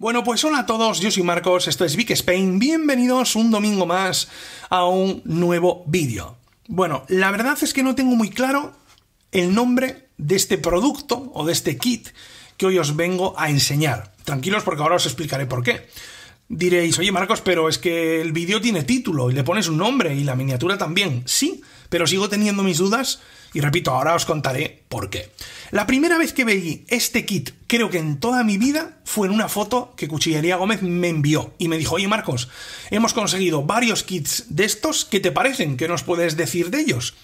Bueno, pues hola a todos, yo soy Marcos, esto es Vic Spain, bienvenidos un domingo más a un nuevo vídeo. Bueno, la verdad es que no tengo muy claro el nombre de este producto o de este kit que hoy os vengo a enseñar. Tranquilos porque ahora os explicaré por qué. Diréis, oye Marcos, pero es que el vídeo tiene título y le pones un nombre y la miniatura también. Sí, pero sigo teniendo mis dudas y repito, ahora os contaré por qué. La primera vez que veí este kit, creo que en toda mi vida, fue en una foto que Cuchillería Gómez me envió y me dijo, oye Marcos, hemos conseguido varios kits de estos, ¿qué te parecen? ¿Qué nos puedes decir de ellos?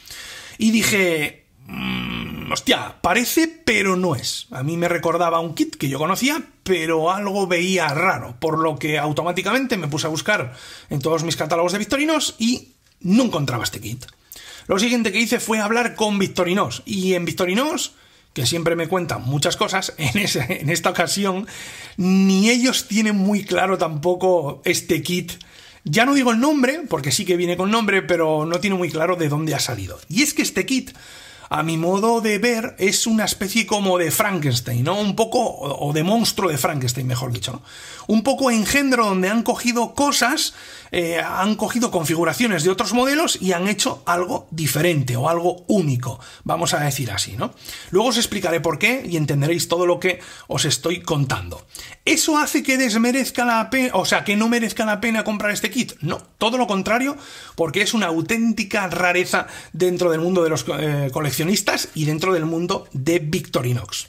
Y dije, hostia, parece, pero no es. A mí me recordaba un kit que yo conocía, pero algo veía raro, por lo que automáticamente me puse a buscar en todos mis catálogos de Victorinos y no encontraba este kit. Lo siguiente que hice fue hablar con Victorinos, y en Victorinos que siempre me cuentan muchas cosas, en, en, esta ocasión ni ellos tienen muy claro tampoco este kit. Ya no digo el nombre, porque sí que viene con nombre, pero no tiene muy claro de dónde ha salido. Y es que este kit a mi modo de ver, es una especie como de Frankenstein, ¿no? Un poco, o de monstruo de Frankenstein, mejor dicho, ¿no? Un poco engendro donde han cogido cosas, eh, han cogido configuraciones de otros modelos y han hecho algo diferente o algo único, vamos a decir así, ¿no? Luego os explicaré por qué y entenderéis todo lo que os estoy contando. ¿Eso hace que desmerezca la pena, o sea, que no merezca la pena comprar este kit? No, todo lo contrario, porque es una auténtica rareza dentro del mundo de los coleccionistas eh, y dentro del mundo de Victorinox.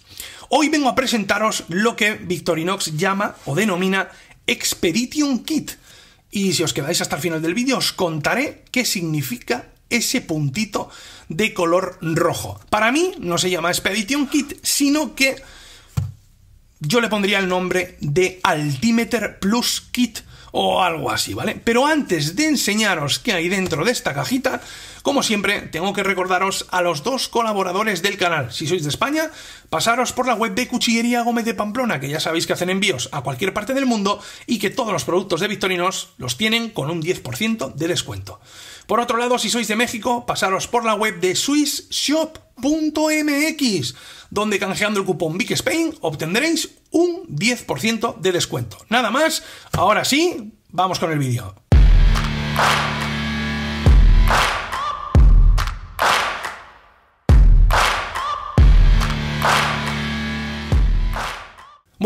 Hoy vengo a presentaros lo que Victorinox llama o denomina Expedition Kit. Y si os quedáis hasta el final del vídeo os contaré qué significa ese puntito de color rojo. Para mí no se llama Expedition Kit, sino que yo le pondría el nombre de Altimeter Plus Kit o algo así, ¿vale? Pero antes de enseñaros qué hay dentro de esta cajita, como siempre, tengo que recordaros a los dos colaboradores del canal. Si sois de España, pasaros por la web de Cuchillería Gómez de Pamplona, que ya sabéis que hacen envíos a cualquier parte del mundo y que todos los productos de Victorinos los tienen con un 10% de descuento. Por otro lado, si sois de México, pasaros por la web de swissshop.mx, donde canjeando el cupón Big Spain obtendréis un 10% de descuento. Nada más, ahora sí, vamos con el vídeo.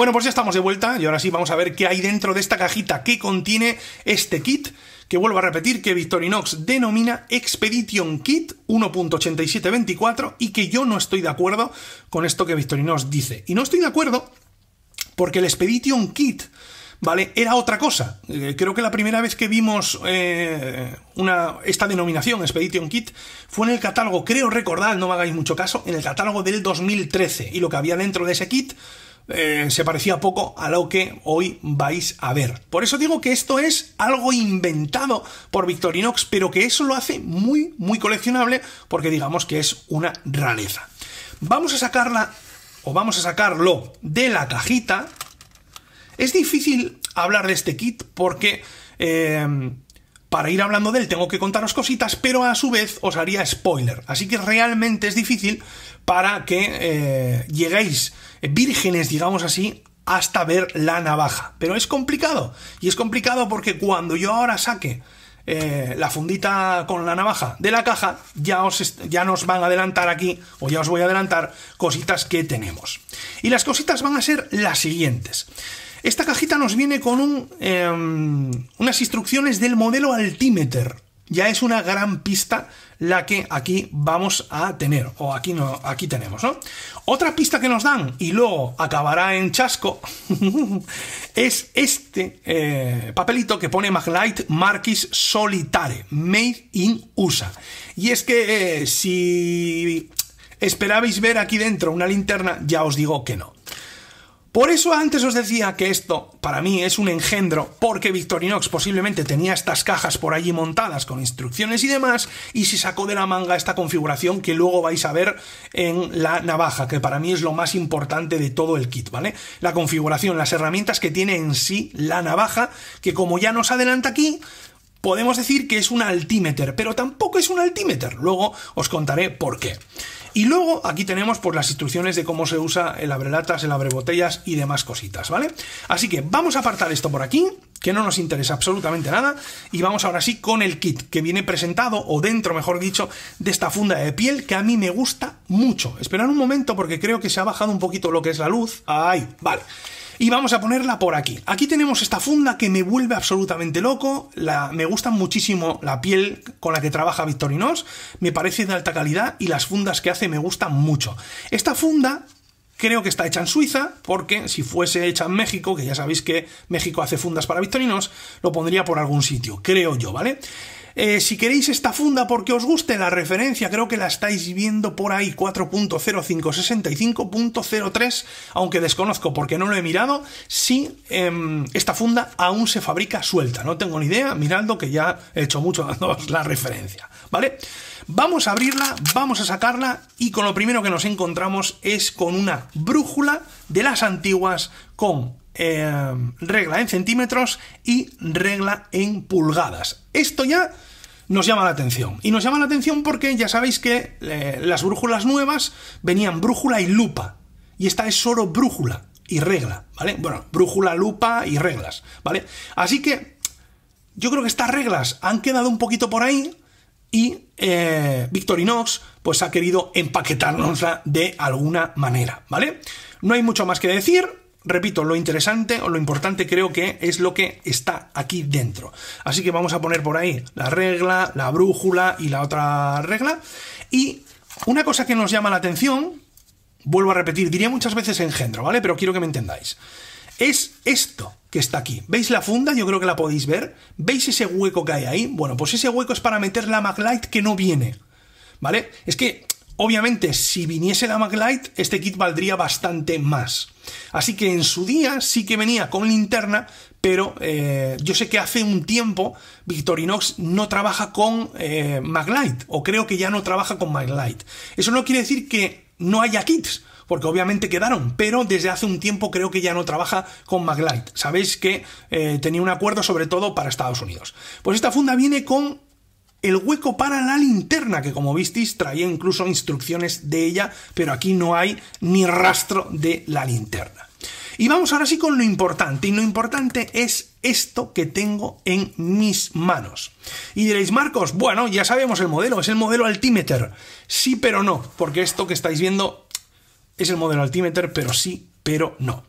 Bueno, pues ya estamos de vuelta y ahora sí vamos a ver qué hay dentro de esta cajita que contiene este kit, que vuelvo a repetir que Victorinox denomina Expedition Kit 1.8724 y que yo no estoy de acuerdo con esto que Victorinox dice. Y no estoy de acuerdo porque el Expedition Kit... ¿vale? Era otra cosa. Eh, creo que la primera vez que vimos eh, esta denominación, Expedition Kit, fue en el catálogo, creo recordar, no me hagáis mucho caso, en el catálogo del 2013. Y lo que había dentro de ese kit eh, se parecía poco a lo que hoy vais a ver. Por eso digo que esto es algo inventado por Victorinox, pero que eso lo hace muy, muy coleccionable, porque digamos que es una rareza. Vamos a sacarla, o vamos a sacarlo de la cajita. Es difícil hablar de este kit porque... Eh, para ir hablando de él tengo que contaros cositas, pero a su vez os haría spoiler. Así que realmente es difícil para que eh, lleguéis eh, vírgenes, digamos así, hasta ver la navaja. Pero es complicado. Y es complicado porque cuando yo ahora saque eh, la fundita con la navaja de la caja, ya, os ya nos van a adelantar aquí, o ya os voy a adelantar cositas que tenemos. Y las cositas van a ser las siguientes. Esta cajita nos viene con em, unas instrucciones del modelo Altimeter. Ya es una gran pista la que aquí vamos a tener, o aquí, no, aquí tenemos, ¿no? Otra pista que nos dan, y luego acabará en chasco, es este eh, papelito que pone Maglite Marquis Solitare, Made in USA. Y es que eh, si esperabais ver aquí dentro una linterna, ya os digo que no. Por eso antes os decía que esto para mí es un engendro, porque Victorinox posiblemente tenía estas cajas por allí montadas con instrucciones y demás, y se sacó de la manga esta configuración que luego vais a ver en la navaja, que para mí es lo más importante de todo el kit, ¿vale? La configuración, las herramientas que tiene en sí la navaja, que como ya nos adelanta aquí, podemos decir que es un altímeter, pero tampoco es un altímeter. Luego os contaré por qué. Y luego aquí tenemos pues, las instrucciones de cómo se usa el abrelatas, el abrebotellas y demás cositas, ¿vale? Así que vamos a apartar esto por aquí, que no nos interesa absolutamente nada, y vamos ahora sí con el kit que viene presentado, o dentro, mejor dicho, de esta funda de piel que a mí me gusta mucho. Esperad un momento porque creo que se ha bajado un poquito lo que es la luz. ¡Ay! vale y vamos a ponerla por aquí. Aquí tenemos esta funda que me vuelve absolutamente loco, la, me gusta muchísimo la piel con la que trabaja Victorinox, me parece de alta calidad y las fundas que hace me gustan mucho. Esta funda Creo que está hecha en Suiza, porque si fuese hecha en México, que ya sabéis que México hace fundas para victorinos, lo pondría por algún sitio, creo yo, ¿vale? Eh, si queréis esta funda porque os guste la referencia, creo que la estáis viendo por ahí 4.0565.03, aunque desconozco porque no lo he mirado, si em, esta funda aún se fabrica suelta. No tengo ni idea, mirando que ya he hecho mucho dándoos la referencia, ¿vale? vale Vamos a abrirla, vamos a sacarla y con lo primero que nos encontramos es con una brújula de las antiguas con eh, regla en centímetros y regla en pulgadas. Esto ya nos llama la atención. Y nos llama la atención porque ya sabéis que eh, las brújulas nuevas venían brújula y lupa. Y esta es solo brújula y regla, ¿vale? Bueno, brújula, lupa y reglas, ¿vale? Así que yo creo que estas reglas han quedado un poquito por ahí, y eh, Victorinox pues ha querido empaquetarnosla de alguna manera, ¿vale? No hay mucho más que decir, repito, lo interesante o lo importante creo que es lo que está aquí dentro. Así que vamos a poner por ahí la regla, la brújula y la otra regla. Y una cosa que nos llama la atención, vuelvo a repetir, diría muchas veces engendro, ¿vale? Pero quiero que me entendáis es esto que está aquí. ¿Veis la funda? Yo creo que la podéis ver. ¿Veis ese hueco que hay ahí? Bueno, pues ese hueco es para meter la Maglite que no viene. ¿Vale? Es que, obviamente, si viniese la Maglite, este kit valdría bastante más. Así que en su día sí que venía con linterna, pero eh, yo sé que hace un tiempo Victorinox no trabaja con eh, Maglite, o creo que ya no trabaja con Maglite. Eso no quiere decir que no haya kits, porque obviamente quedaron, pero desde hace un tiempo creo que ya no trabaja con Maglite. Sabéis que eh, tenía un acuerdo sobre todo para Estados Unidos. Pues esta funda viene con el hueco para la linterna, que como visteis traía incluso instrucciones de ella, pero aquí no hay ni rastro de la linterna. Y vamos ahora sí con lo importante, y lo importante es esto que tengo en mis manos. Y diréis, Marcos, bueno, ya sabemos el modelo, es el modelo Altimeter. Sí, pero no, porque esto que estáis viendo es el modelo Altimeter, pero sí, pero no.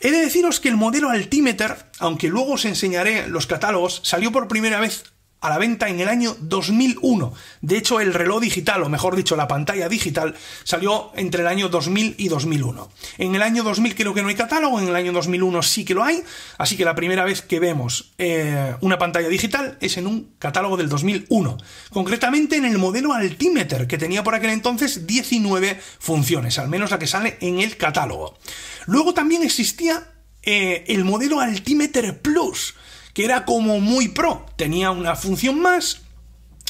He de deciros que el modelo Altimeter, aunque luego os enseñaré los catálogos, salió por primera vez a la venta en el año 2001. De hecho, el reloj digital, o mejor dicho, la pantalla digital, salió entre el año 2000 y 2001. En el año 2000 creo que no hay catálogo, en el año 2001 sí que lo hay, así que la primera vez que vemos eh, una pantalla digital es en un catálogo del 2001. Concretamente en el modelo Altimeter, que tenía por aquel entonces 19 funciones, al menos la que sale en el catálogo. Luego también existía eh, el modelo Altimeter Plus, que era como muy pro, tenía una función más,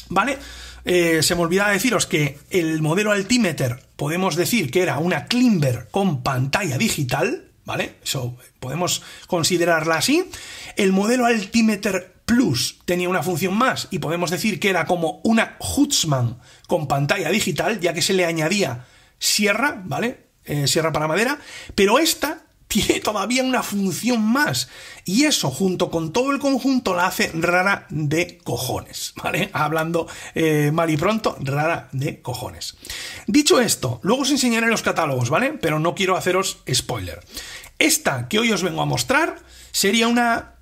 ¿vale? Eh, se me olvidaba deciros que el modelo Altimeter podemos decir que era una Klimber con pantalla digital, ¿vale? Eso podemos considerarla así. El modelo Altimeter Plus tenía una función más y podemos decir que era como una Hutzman con pantalla digital, ya que se le añadía sierra, ¿vale? Eh, sierra para madera, pero esta tiene todavía una función más. Y eso, junto con todo el conjunto, la hace rara de cojones, ¿vale? Hablando eh, mal y pronto, rara de cojones. Dicho esto, luego os enseñaré los catálogos, ¿vale? Pero no quiero haceros spoiler. Esta que hoy os vengo a mostrar sería una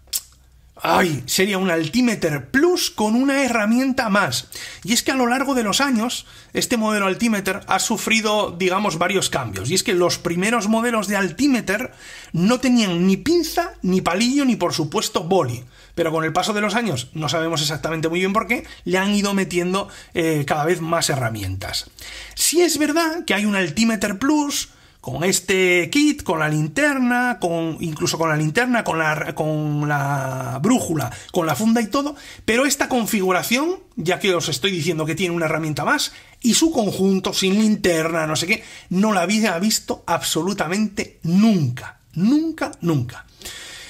Ay, sería un altímetro Plus con una herramienta más. Y es que a lo largo de los años, este modelo altímetro ha sufrido, digamos, varios cambios. Y es que los primeros modelos de altímetro no tenían ni pinza, ni palillo, ni por supuesto boli. Pero con el paso de los años, no sabemos exactamente muy bien por qué, le han ido metiendo eh, cada vez más herramientas. Si es verdad que hay un altímetro Plus, con este kit, con la linterna, con incluso con la linterna, con la, con la brújula, con la funda y todo, pero esta configuración, ya que os estoy diciendo que tiene una herramienta más, y su conjunto sin linterna, no sé qué, no la había visto absolutamente nunca, nunca, nunca.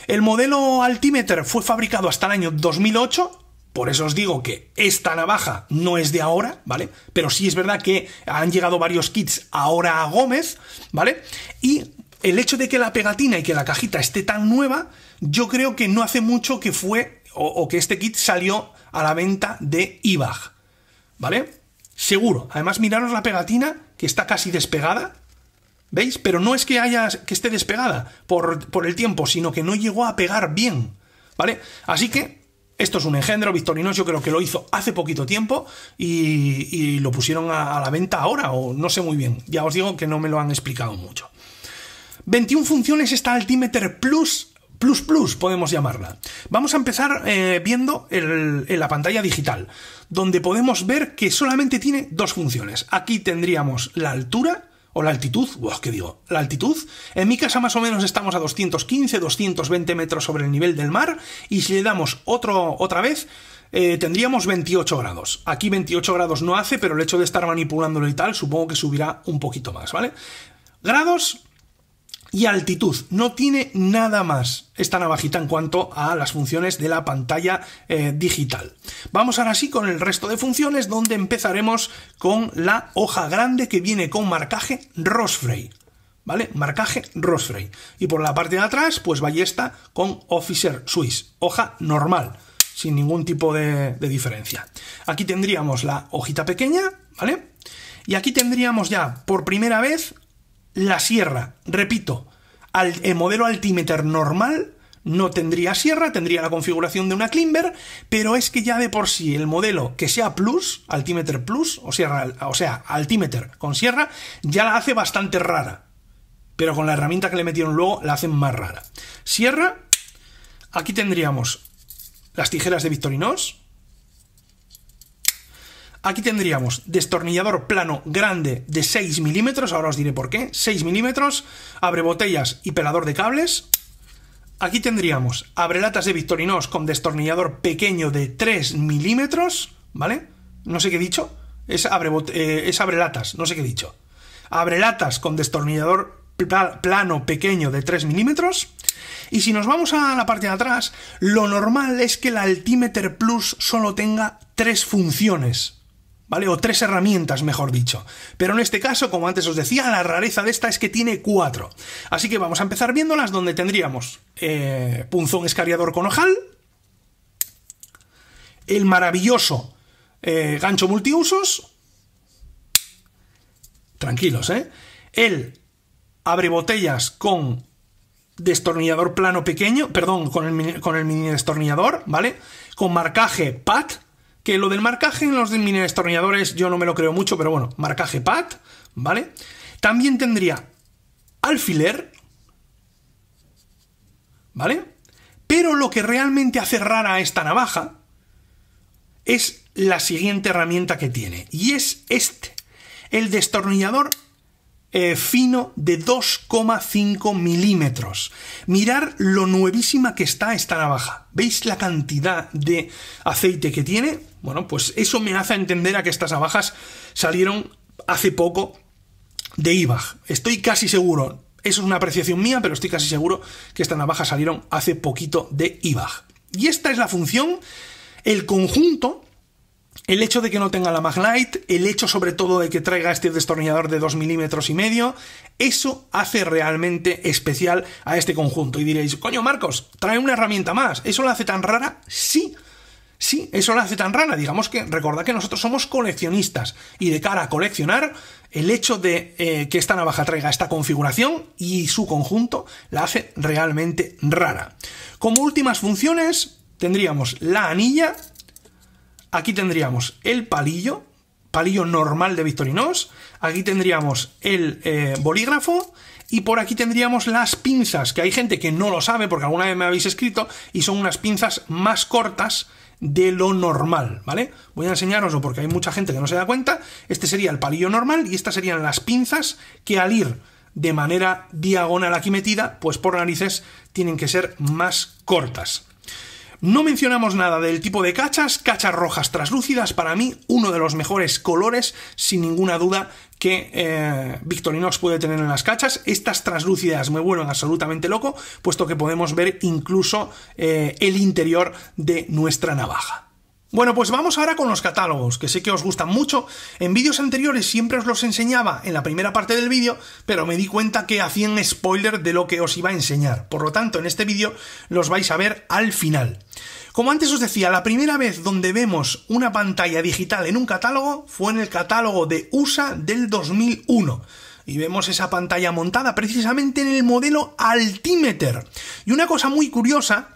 El modelo Altimeter fue fabricado hasta el año 2008 por eso os digo que esta navaja no es de ahora, ¿vale? Pero sí es verdad que han llegado varios kits ahora a Gómez, ¿vale? Y el hecho de que la pegatina y que la cajita esté tan nueva, yo creo que no hace mucho que fue o, que este kit salió a la venta de IBAG, ¿vale? Seguro. Además, miraros la pegatina, que está casi despegada, ¿veis? Pero no es que, haya, que esté despegada por, por el tiempo, sino que no llegó a pegar bien, ¿vale? Así que esto es un engendro, Victorinox yo creo que lo hizo hace poquito tiempo y, lo pusieron a, la venta ahora, o no sé muy bien, ya os digo que no me lo han explicado mucho. 21 funciones está Altimeter Plus, Plus Plus podemos llamarla. Vamos a empezar eh, viendo en la pantalla digital, donde podemos ver que solamente tiene dos funciones. Aquí tendríamos la altura o la altitud, wow, ¿qué digo? La altitud. En mi casa más o menos estamos a 215, 220 metros sobre el nivel del mar y si le damos otro, otra vez, eh, tendríamos 28 grados. Aquí 28 grados no hace, pero el hecho de estar manipulándolo y tal, supongo que subirá un poquito más, ¿vale? Grados, y altitud. No tiene nada más esta navajita en cuanto a las funciones de la pantalla eh, digital. Vamos ahora sí con el resto de funciones donde empezaremos con la hoja grande que viene con marcaje Rosfrey. ¿Vale? Marcaje Rosfrey. Y por la parte de atrás, pues ballesta con Officer Swiss, hoja normal, sin ningún tipo de diferencia. Aquí tendríamos la hojita pequeña, ¿vale? Y aquí tendríamos ya por primera vez la sierra, repito, el modelo altímetro normal no tendría sierra, tendría la configuración de una Climber, pero es que ya de por sí el modelo que sea Plus, altímeter Plus, o, sierra, o sea, altímetro con sierra, ya la hace bastante rara. Pero con la herramienta que le metieron luego la hacen más rara. Sierra, aquí tendríamos las tijeras de Victorinox, aquí tendríamos destornillador plano grande de 6 milímetros, ahora os diré por qué, 6 milímetros, abre botellas y pelador de cables. Aquí tendríamos abrelatas de Victorinox con destornillador pequeño de 3 milímetros, ¿vale? No sé qué he dicho, es abrelatas, eh, es no sé qué he dicho. Abrelatas con destornillador plano pequeño de 3 milímetros. Y si nos vamos a la parte de atrás, lo normal es que el Altimeter Plus solo tenga tres funciones. ¿vale? O tres herramientas, mejor dicho. Pero en este caso, como antes os decía, la rareza de esta es que tiene cuatro. Así que vamos a empezar viéndolas donde tendríamos eh, punzón escariador con ojal, el maravilloso eh, gancho multiusos, tranquilos, ¿eh? El abre botellas con destornillador plano pequeño, perdón, con el, mini destornillador, ¿vale? Con marcaje pat, que lo del marcaje en los mini destornilladores yo no me lo creo mucho, pero bueno, marcaje pad, ¿vale? También tendría alfiler, ¿vale? Pero lo que realmente hace rara a esta navaja es la siguiente herramienta que tiene, y es este, el destornillador eh, fino de 2,5 milímetros. Mirad lo nuevísima que está esta navaja. ¿Veis la cantidad de aceite que tiene? Bueno, pues eso me hace entender a que estas navajas salieron hace poco de IBAG. Estoy casi seguro, eso es una apreciación mía, pero estoy casi seguro que estas navajas salieron hace poquito de IBAG. Y esta es la función, el conjunto, el hecho de que no tenga la Maglite, el hecho sobre todo de que traiga este destornillador de 2 milímetros y medio, eso hace realmente especial a este conjunto. Y diréis, coño Marcos, trae una herramienta más, ¿eso la hace tan rara? Sí, Sí, eso la hace tan rara. Digamos que recordad que nosotros somos coleccionistas y de cara a coleccionar, el hecho de eh, que esta navaja traiga esta configuración y su conjunto la hace realmente rara. Como últimas funciones tendríamos la anilla, aquí tendríamos el palillo, palillo normal de Victorinox, aquí tendríamos el eh, bolígrafo y por aquí tendríamos las pinzas, que hay gente que no lo sabe porque alguna vez me habéis escrito y son unas pinzas más cortas de lo normal, ¿vale? Voy a enseñaroslo porque hay mucha gente que no se da cuenta. Este sería el palillo normal y estas serían las pinzas que al ir de manera diagonal aquí metida, pues por narices tienen que ser más cortas. No mencionamos nada del tipo de cachas, cachas rojas traslúcidas, para mí uno de los mejores colores, sin ninguna duda, que eh, Victorinox puede tener en las cachas. Estas translúcidas me vuelven absolutamente loco, puesto que podemos ver incluso eh, el interior de nuestra navaja. Bueno, pues vamos ahora con los catálogos, que sé que os gustan mucho. En vídeos anteriores siempre os los enseñaba en la primera parte del vídeo, pero me di cuenta que hacían spoiler de lo que os iba a enseñar. Por lo tanto, en este vídeo los vais a ver al final. Como antes os decía, la primera vez donde vemos una pantalla digital en un catálogo fue en el catálogo de USA del 2001 y vemos esa pantalla montada precisamente en el modelo Altimeter. Y una cosa muy curiosa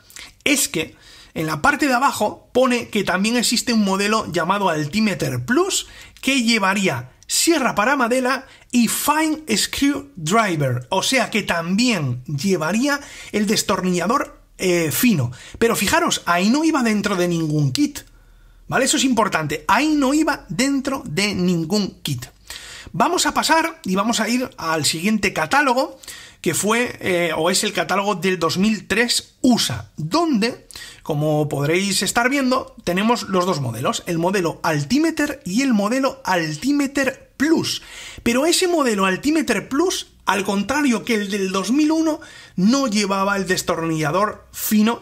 es que en la parte de abajo pone que también existe un modelo llamado Altimeter Plus que llevaría sierra para madera y fine screwdriver, o sea que también llevaría el destornillador eh, fino. Pero fijaros, ahí no iba dentro de ningún kit, ¿vale? Eso es importante, ahí no iba dentro de ningún kit. Vamos a pasar y vamos a ir al siguiente catálogo, que fue eh, o es el catálogo del 2003 USA, donde, como podréis estar viendo, tenemos los dos modelos, el modelo Altimeter y el modelo Altimeter Plus. Pero ese modelo Altimeter Plus, al contrario que el del 2001, no llevaba el destornillador fino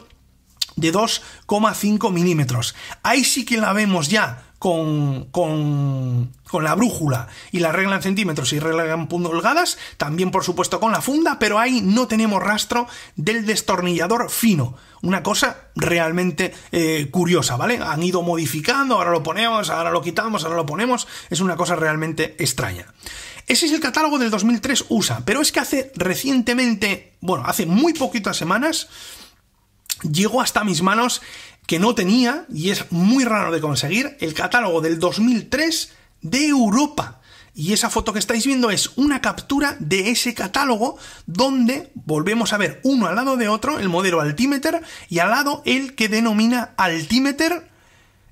de 2,5 milímetros. Ahí sí que la vemos ya con, con, con la brújula y la regla en centímetros y regla en pulgadas, también por supuesto con la funda, pero ahí no tenemos rastro del destornillador fino. Una cosa realmente eh, curiosa, ¿vale? Han ido modificando, ahora lo ponemos, ahora lo quitamos, ahora lo ponemos, es una cosa realmente extraña. Ese es el catálogo del 2003 USA, pero es que hace recientemente, bueno, hace muy poquitas semanas, llegó hasta mis manos que no tenía, y es muy raro de conseguir, el catálogo del 2003 de Europa. Y esa foto que estáis viendo es una captura de ese catálogo donde volvemos a ver uno al lado de otro el modelo Altimeter y al lado el que denomina Altimeter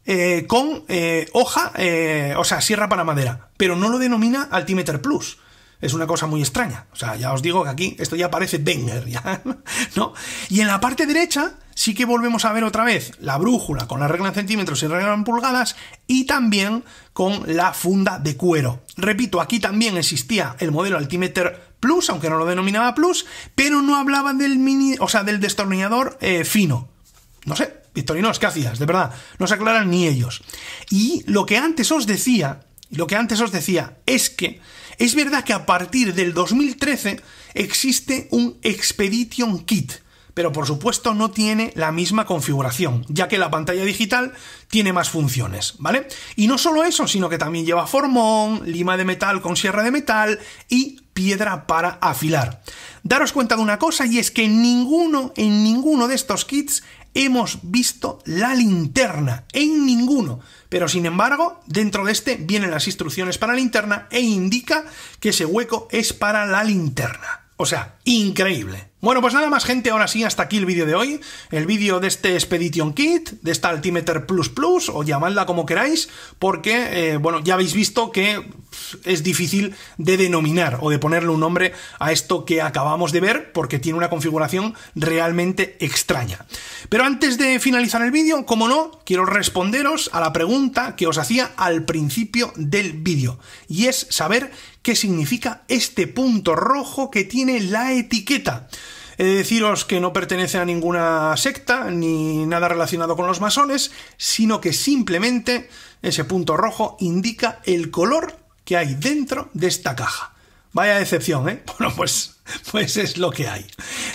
eh, con eh, hoja, eh, o sea, sierra para madera, pero no lo denomina Altimeter Plus. Es una cosa muy extraña. O sea, ya os digo que aquí esto ya parece Wenger, ya, ¿no? Y en la parte derecha sí que volvemos a ver otra vez la brújula con la regla en centímetros y regla en pulgadas y también con la funda de cuero. Repito, aquí también existía el modelo Altimeter Plus, aunque no lo denominaba Plus, pero no hablaba del mini, o sea, del destornillador eh, fino. No sé, Victorinos, ¿qué hacías? De verdad, no se aclaran ni ellos. Y lo que antes os decía, lo que antes os decía es que es verdad que a partir del 2013 existe un Expedition Kit, pero por supuesto no tiene la misma configuración, ya que la pantalla digital tiene más funciones, ¿vale? Y no solo eso, sino que también lleva formón, lima de metal con sierra de metal y piedra para afilar. Daros cuenta de una cosa y es que ninguno, en ninguno de estos kits hemos visto la linterna en ninguno. Pero sin embargo, dentro de este vienen las instrucciones para la linterna e indica que ese hueco es para la linterna. O sea, increíble. Bueno, pues nada más gente, ahora sí, hasta aquí el vídeo de hoy, el vídeo de este Expedition Kit, de esta Altimeter Plus Plus, o llamadla como queráis, porque, eh, bueno, ya habéis visto que es difícil de denominar o de ponerle un nombre a esto que acabamos de ver, porque tiene una configuración realmente extraña. Pero antes de finalizar el vídeo, como no, quiero responderos a la pregunta que os hacía al principio del vídeo, y es saber qué significa este punto rojo que tiene la etiqueta. He de deciros que no pertenece a ninguna secta ni nada relacionado con los masones, sino que simplemente ese punto rojo indica el color que hay dentro de esta caja. Vaya decepción, ¿eh? Bueno, pues, pues es lo que hay.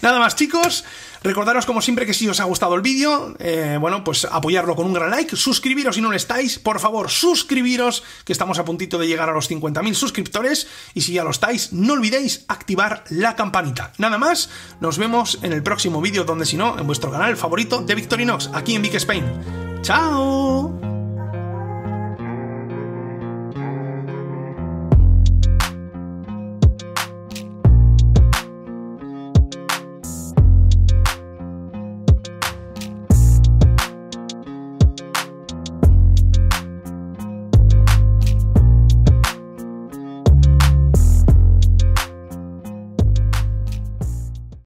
Nada más, chicos. Recordaros, como siempre, que si os ha gustado el vídeo, eh, bueno, pues apoyarlo con un gran like, suscribiros si no lo estáis, por favor, suscribiros, que estamos a puntito de llegar a los 50.000 suscriptores, y si ya lo estáis, no olvidéis activar la campanita. Nada más, nos vemos en el próximo vídeo, donde si no, en vuestro canal favorito de Victorinox, aquí en Big Spain. ¡Chao!